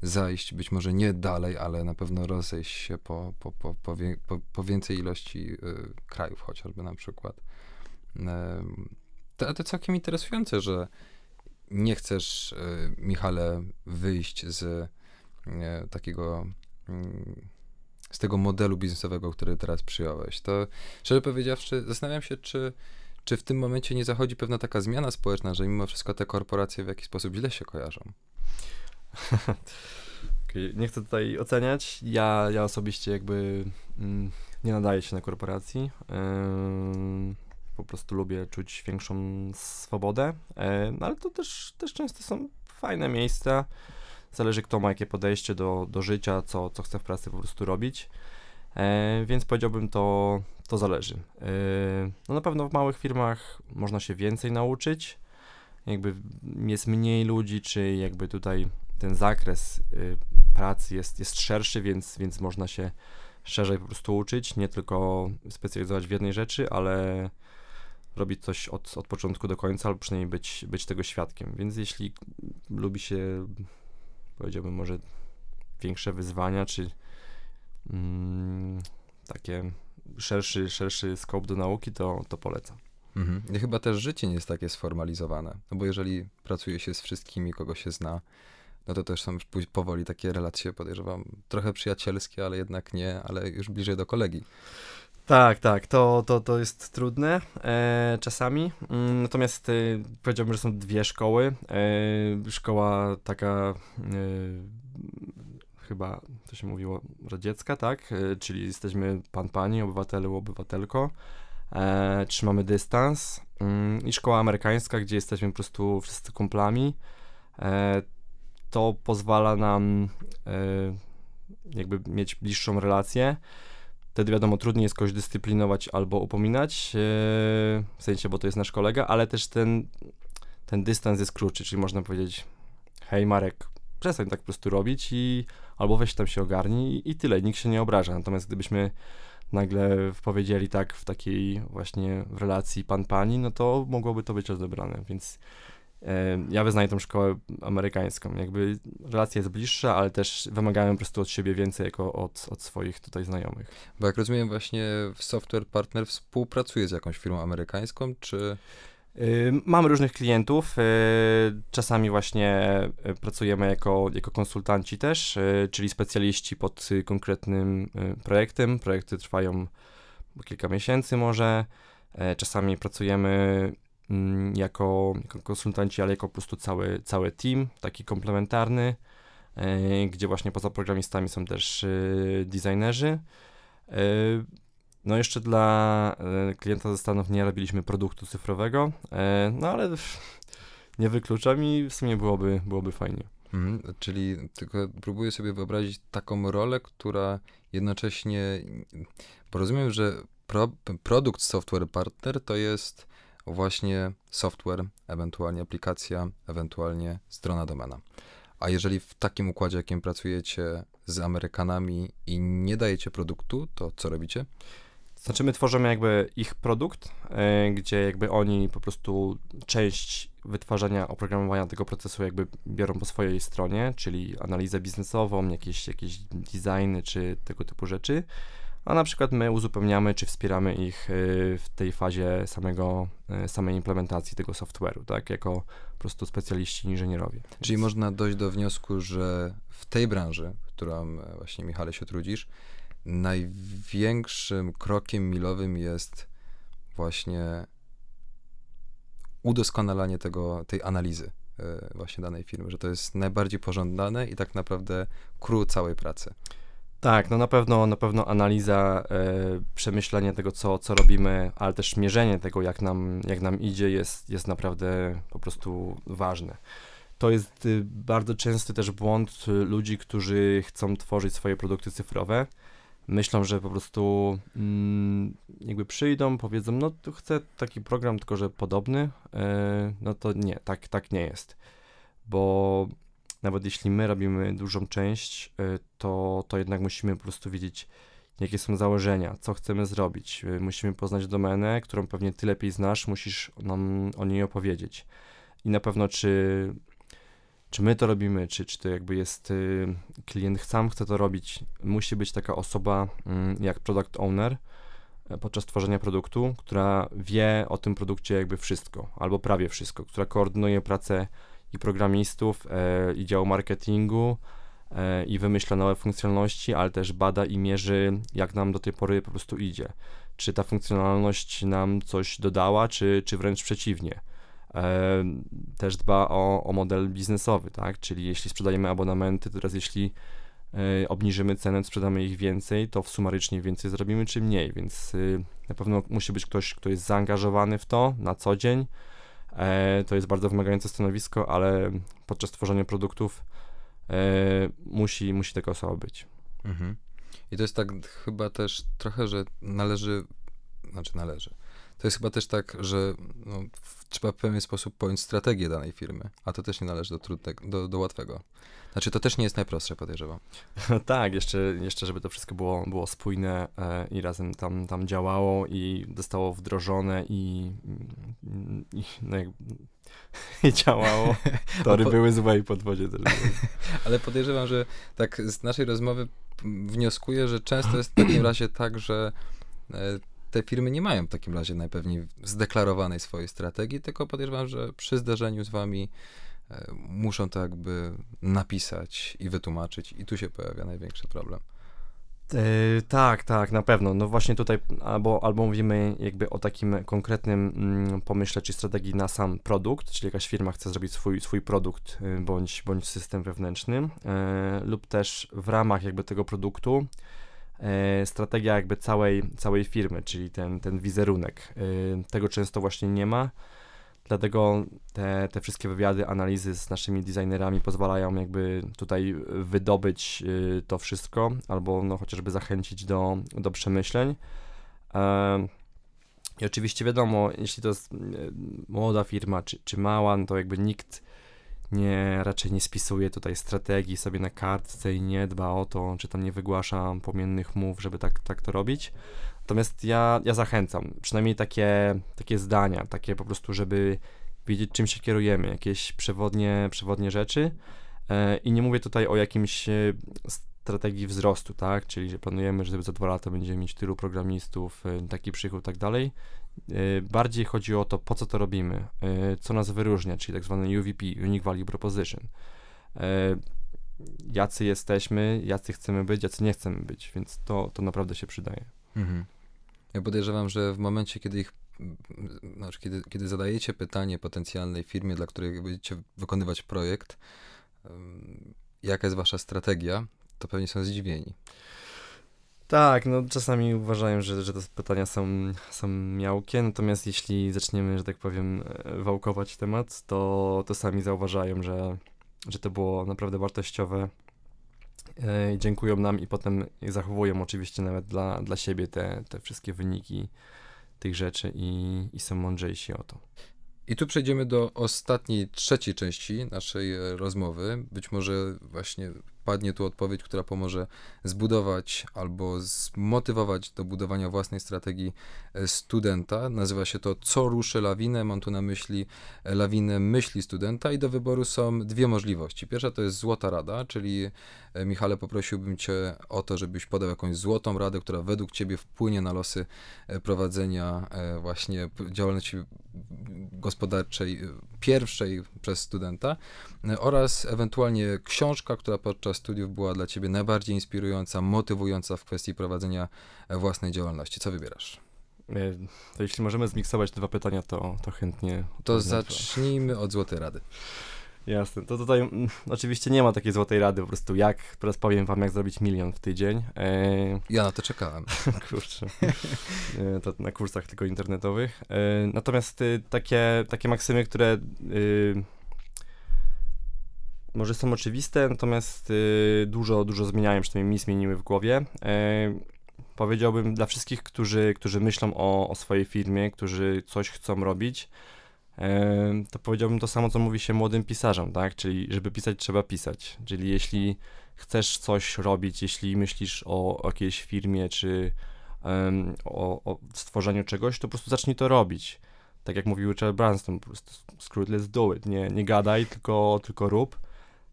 zajść być może nie dalej, ale na pewno rozejść się po, po, po, po, wie, po, po więcej ilości e, krajów chociażby na przykład. to, to całkiem interesujące, że nie chcesz, Michale, wyjść z takiego mm, z tego modelu biznesowego, który teraz przyjąłeś, to szczerze powiedziawszy, zastanawiam się, czy, czy w tym momencie nie zachodzi pewna taka zmiana społeczna, że mimo wszystko te korporacje w jakiś sposób źle się kojarzą. [laughs] Nie chcę tutaj oceniać. Ja, ja osobiście jakby mm, nie nadaję się na korporacji. Yy, po prostu lubię czuć większą swobodę, e, no ale to też, też często są fajne miejsca. Zależy kto ma jakie podejście do, do życia, co, co chce w pracy po prostu robić. E, więc powiedziałbym to, to zależy. E, no na pewno w małych firmach można się więcej nauczyć. Jakby jest mniej ludzi, czy jakby tutaj ten zakres y, pracy jest, jest szerszy, więc, więc można się szerzej po prostu uczyć, nie tylko specjalizować w jednej rzeczy, ale robić coś od, od początku do końca, albo przynajmniej być, być tego świadkiem. Więc jeśli lubi się powiedziałbym może większe wyzwania, czy mm, takie szerszy, szerszy skop do nauki, to, to polecam. Mhm. I chyba też życie nie jest takie sformalizowane, no bo jeżeli pracuje się z wszystkimi, kogo się zna, no to też są już powoli takie relacje, podejrzewam, trochę przyjacielskie, ale jednak nie, ale już bliżej do kolegi. Tak, tak, to, to, to jest trudne e, czasami. Mm, natomiast e, powiedziałbym, że są dwie szkoły. E, szkoła taka e, chyba to się mówiło radziecka, tak? E, czyli jesteśmy pan, pani, obywatelu, obywatelko. E, trzymamy dystans. Mm, I szkoła amerykańska, gdzie jesteśmy po prostu wszyscy kumplami. to pozwala nam jakby mieć bliższą relację. Wtedy wiadomo, trudniej jest kogoś dyscyplinować albo upominać, e, w sensie, bo to jest nasz kolega, ale też ten, ten dystans jest krótszy, czyli można powiedzieć, hej Marek, przestań tak po prostu robić i albo weź tam się ogarnij i, i tyle, nikt się nie obraża. Natomiast gdybyśmy nagle powiedzieli tak w takiej właśnie w relacji pan-pani, no to mogłoby to być odebrane, więc ja wyznaję tą szkołę amerykańską. Jakby relacja jest bliższa, ale też wymagają po prostu od siebie więcej jako od, od swoich tutaj znajomych. Bo jak rozumiem, właśnie Software Partner współpracuje z jakąś firmą amerykańską, czy... Mam różnych klientów. E, czasami właśnie e, pracujemy jako, jako konsultanci też, e, czyli specjaliści pod konkretnym projektem. Projekty trwają kilka miesięcy może. Czasami pracujemy Mm, jako, jako konsultanci, ale jako po prostu cały, cały team, taki komplementarny, e, gdzie właśnie poza programistami są też e, designerzy. E, no jeszcze dla klienta ze Stanów nie robiliśmy produktu cyfrowego, no ale nie wykluczam i w sumie byłoby, byłoby fajnie. Mhm, czyli tylko próbuję sobie wyobrazić taką rolę, która jednocześnie, bo rozumiem, że pro, produkt software partner to jest właśnie software, ewentualnie aplikacja, ewentualnie strona domena. A jeżeli w takim układzie, jakim pracujecie z Amerykanami i nie dajecie produktu, to co robicie? Znaczy my tworzymy jakby ich produkt, e, gdzie jakby oni po prostu część wytwarzania oprogramowania tego procesu jakby biorą po swojej stronie, czyli analizę biznesową, jakieś, jakieś designy czy tego typu rzeczy a na przykład my uzupełniamy czy wspieramy ich y, w tej fazie samego, y, samej implementacji tego software'u, tak, jako po prostu specjaliści, inżynierowie. Czyli Więc... można dojść do wniosku, że w tej branży, którą e, właśnie Michale się trudzisz, największym krokiem milowym jest właśnie udoskonalanie tego, tej analizy e, właśnie danej firmy, że to jest najbardziej pożądane i tak naprawdę król całej pracy. Tak, no na pewno, na pewno analiza, y, przemyślenie tego, co, co robimy, ale też mierzenie tego, jak nam, jak nam idzie, jest, jest naprawdę po prostu ważne. To jest y, bardzo częsty też błąd y, ludzi, którzy chcą tworzyć swoje produkty cyfrowe. Myślą, że po prostu mm, jakby przyjdą, powiedzą, no tu chcę taki program, tylko że podobny. E, no to nie, tak, tak nie jest. Bo nawet jeśli my robimy dużą część, y, to, to jednak musimy po prostu wiedzieć, jakie są założenia, co chcemy zrobić. Y, musimy poznać domenę, którą pewnie ty lepiej znasz, musisz nam o niej opowiedzieć. I na pewno, czy, czy my to robimy, czy, czy to jakby jest y, klient sam chce to robić, musi być taka osoba mm, jak product owner podczas tworzenia produktu, która wie o tym produkcie jakby wszystko, albo prawie wszystko, która koordynuje pracę i programistów, e, i działu marketingu e, i wymyśla nowe funkcjonalności, ale też bada i mierzy, jak nam do tej pory po prostu idzie. Czy ta funkcjonalność nam coś dodała, czy, czy wręcz przeciwnie. E, też dba o, o model biznesowy, tak? Czyli jeśli sprzedajemy abonamenty, to teraz jeśli obniżymy cenę, sprzedamy ich więcej, to w sumarycznie więcej zrobimy czy mniej, więc y, na pewno musi być ktoś, kto jest zaangażowany w to na co dzień, E, to jest bardzo wymagające stanowisko, ale podczas tworzenia produktów e, musi, musi taka osoba być. Mhm. I to jest tak chyba też trochę, że należy, znaczy należy to jest chyba też tak, że no, trzeba w pewien sposób pojąć strategię danej firmy, a to też nie należy do, trudnego, do, do łatwego. Znaczy, to też nie jest najprostsze, podejrzewam. [laughs] tak, jeszcze, jeszcze żeby to wszystko było, było spójne e, i razem tam, tam działało i zostało wdrożone i, i, no jak, [laughs] i działało. [laughs] Tory po... były złe i podwodzie też były. Ale podejrzewam, że tak z naszej rozmowy wnioskuję, że często jest w takim razie tak, że e, te firmy nie mają w takim razie najpewniej zdeklarowanej swojej strategii, tylko podejrzewam, że przy zderzeniu z wami e, muszą to jakby napisać i wytłumaczyć, i tu się pojawia największy problem. Yy, tak, tak, na pewno. No właśnie tutaj albo, albo mówimy jakby o takim konkretnym mm, pomyśle czy strategii na sam produkt, czyli jakaś firma chce zrobić swój, swój produkt yy, bądź, bądź system wewnętrzny, yy, lub też w ramach jakby tego produktu E, strategia jakby całej, całej firmy, czyli ten, ten wizerunek. E, tego często właśnie nie ma. Dlatego te, te wszystkie wywiady, analizy z naszymi designerami pozwalają jakby tutaj wydobyć e, to wszystko, albo no chociażby zachęcić do, do przemyśleń. I oczywiście wiadomo, jeśli to jest młoda firma czy, czy mała, no to jakby nikt nie, raczej nie spisuję tutaj strategii sobie na kartce i nie dba o to, czy tam nie wygłaszam pomiennych mów, żeby tak, tak to robić. Natomiast ja, ja zachęcam, przynajmniej takie, takie zdania, takie po prostu, żeby wiedzieć, czym się kierujemy, jakieś przewodnie, przewodnie rzeczy. E, I nie mówię tutaj o jakimś e, strategii wzrostu, tak? Czyli że planujemy, że za dwa lata będziemy mieć tylu programistów, e, taki przychód, tak dalej. E, bardziej chodzi o to, po co to robimy, e, co nas wyróżnia, czyli tak zwane UVP, Unique Value Proposition. E, jacy jesteśmy, jacy chcemy być, jacy nie chcemy być, więc to, to naprawdę się przydaje. Mhm. Ja podejrzewam, że w momencie, kiedy ich znaczy kiedy, kiedy zadajecie pytanie potencjalnej firmie, dla której będziecie wykonywać projekt, jaka jest wasza strategia, to pewnie są zdziwieni. Tak, no czasami uważają, że, że te pytania są, są miałkie, natomiast jeśli zaczniemy, że tak powiem, e, wałkować temat, to, to sami zauważają, że, że to było naprawdę wartościowe e, i dziękują nam i potem zachowują oczywiście nawet dla, dla siebie te, te wszystkie wyniki tych rzeczy i, i są mądrzejsi o to. I tu przejdziemy do ostatniej, trzeciej części naszej e, rozmowy. Być może właśnie padnie tu odpowiedź, która pomoże zbudować albo zmotywować do budowania własnej strategii e, studenta. Nazywa się to Co ruszy lawinę? Mam tu na myśli e, lawinę myśli studenta i do wyboru są dwie możliwości. Pierwsza to jest złota rada, czyli e, Michale, poprosiłbym Cię o to, żebyś podał jakąś złotą radę, która według Ciebie wpłynie na losy prowadzenia właśnie działalności gospodarczej pierwszej przez studenta oraz ewentualnie książka, która podczas studiów była dla ciebie najbardziej inspirująca, motywująca w kwestii prowadzenia e, własnej działalności? Co wybierasz? E, to jeśli możemy zmiksować dwa pytania, to, to chętnie. To zacznijmy od złotej rady. Jasne, to tutaj mm, oczywiście nie ma takiej złotej rady, po prostu jak, teraz powiem wam jak zrobić milion w tydzień. E... Ja na to czekałem. [laughs] Kurczę, e, to na kursach tylko internetowych. E, natomiast y, takie, takie maksymy, które y, może są oczywiste, natomiast y, dużo, dużo zmieniają, przynajmniej mi zmieniły w głowie. E, powiedziałbym dla wszystkich, którzy, którzy myślą o, o swojej firmie, którzy coś chcą robić, e, to powiedziałbym to samo, co mówi się młodym pisarzom, tak? Czyli, żeby pisać, trzeba pisać. Czyli jeśli chcesz coś robić, jeśli myślisz o, o jakiejś firmie czy o, o, stworzeniu czegoś, to po prostu zacznij to robić. Tak jak mówił Richard Branson, po prostu skrót, let's do it. Nie, nie gadaj, tylko, tylko rób.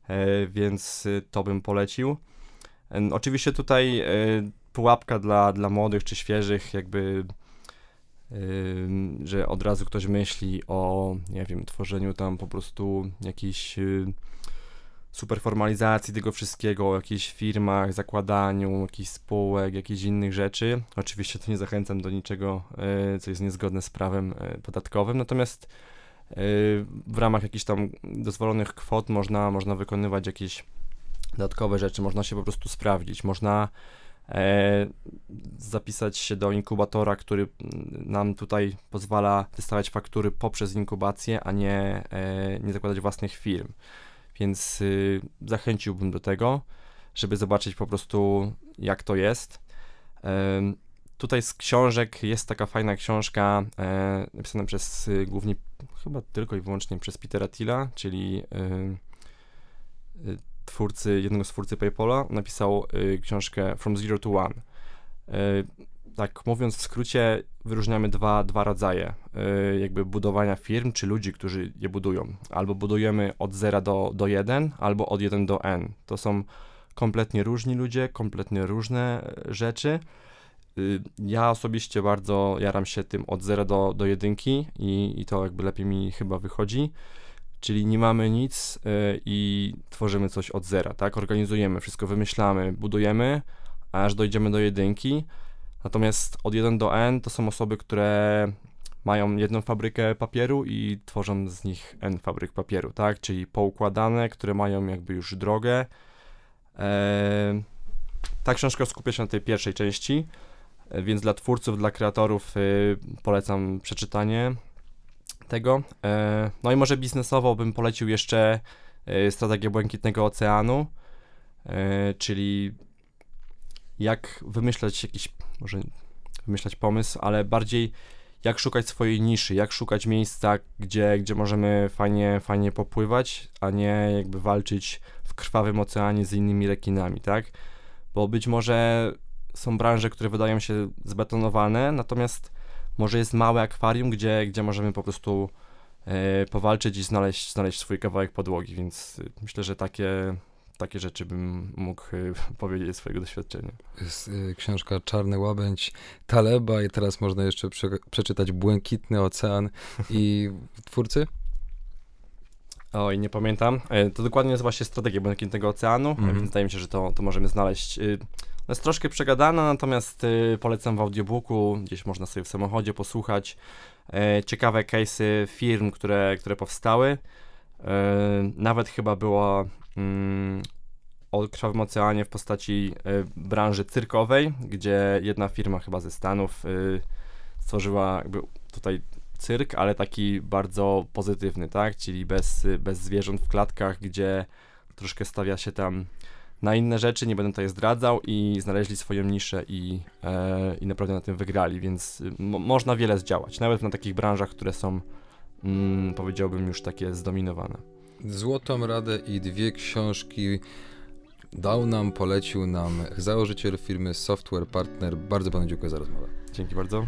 E, więc y, to bym polecił. Oczywiście tutaj e, pułapka dla, dla młodych czy świeżych, jakby, że od razu ktoś myśli o, nie wiem, tworzeniu tam po prostu super y, superformalizacji tego wszystkiego, o jakichś firmach, zakładaniu, jakichś spółek, jakichś innych rzeczy. Oczywiście to nie zachęcam do niczego, e, co jest niezgodne z prawem podatkowym, natomiast Y, w ramach jakichś tam dozwolonych kwot można, można wykonywać jakieś dodatkowe rzeczy, można się po prostu sprawdzić, można e, zapisać się do inkubatora, który nam tutaj pozwala wystawiać faktury poprzez inkubację, a nie, e, nie zakładać własnych firm. Więc y, zachęciłbym do tego, żeby zobaczyć po prostu, jak to jest. E, Tutaj z książek jest taka fajna książka e, napisana przez y, głównie, chyba tylko i wyłącznie przez Petera Tilla, czyli y, y, twórcy, jednego z twórcy PayPala, napisał książkę From Zero to One. E, tak mówiąc w skrócie, wyróżniamy dwa, dwa rodzaje jakby budowania firm czy ludzi, którzy je budują. Albo budujemy od zera do, do 1, albo od 1 do N. To są kompletnie różni ludzie, kompletnie różne e, rzeczy Y, ja osobiście bardzo jaram się tym od 0 do, do 1 i, i to jakby lepiej mi chyba wychodzi. Czyli nie mamy nic y, i tworzymy coś od zera, tak? Organizujemy, wszystko wymyślamy, budujemy, aż dojdziemy do jedynki. Natomiast od 1 do N to są osoby, które mają jedną fabrykę papieru i tworzą z nich N fabryk papieru, tak? Czyli poukładane, które mają jakby już drogę. Eee, ta książka skupia się na tej pierwszej części. E, więc dla twórców, dla kreatorów y, polecam przeczytanie tego. E, no i może biznesowo bym polecił jeszcze e, strategię błękitnego oceanu, czyli jak wymyślać jakiś, może wymyślać pomysł, ale bardziej jak szukać swojej niszy, jak szukać miejsca, gdzie, gdzie możemy fajnie, fajnie popływać, a nie jakby walczyć w krwawym oceanie z innymi rekinami, tak? Bo być może są branże, które wydają się zbetonowane, natomiast może jest małe akwarium, gdzie, gdzie możemy po prostu y, powalczyć i znaleźć, znaleźć swój kawałek podłogi, więc e, myślę, że takie, takie rzeczy bym mógł e, [laughs] powiedzieć ze swojego doświadczenia. Jest książka Czarny Łabędź Taleba i teraz można jeszcze prze przeczytać Błękitny Ocean i twórcy? Oj, nie pamiętam. To dokładnie jest właśnie strategia Błękitnego Oceanu, mm -hmm. więc wydaje mi się, że to, to możemy znaleźć jest troszkę przegadana, natomiast y, polecam w audiobooku, gdzieś można sobie w samochodzie posłuchać y, ciekawe case'y firm, które, które powstały. Y, nawet chyba było mm, o Krwawym oceanie w postaci e, branży cyrkowej, gdzie jedna firma chyba ze Stanów y, stworzyła jakby tutaj cyrk, ale taki bardzo pozytywny, tak? Czyli bez, bez zwierząt w klatkach, gdzie troszkę stawia się tam na inne rzeczy, nie będę tutaj zdradzał i znaleźli swoją niszę i, e, i naprawdę na tym wygrali, więc y, można wiele zdziałać, nawet na takich branżach, które są mm, powiedziałbym już takie zdominowane. Złotą radę i dwie książki dał nam, polecił nam założyciel firmy Software Partner. Bardzo panu dziękuję za rozmowę. Dzięki bardzo.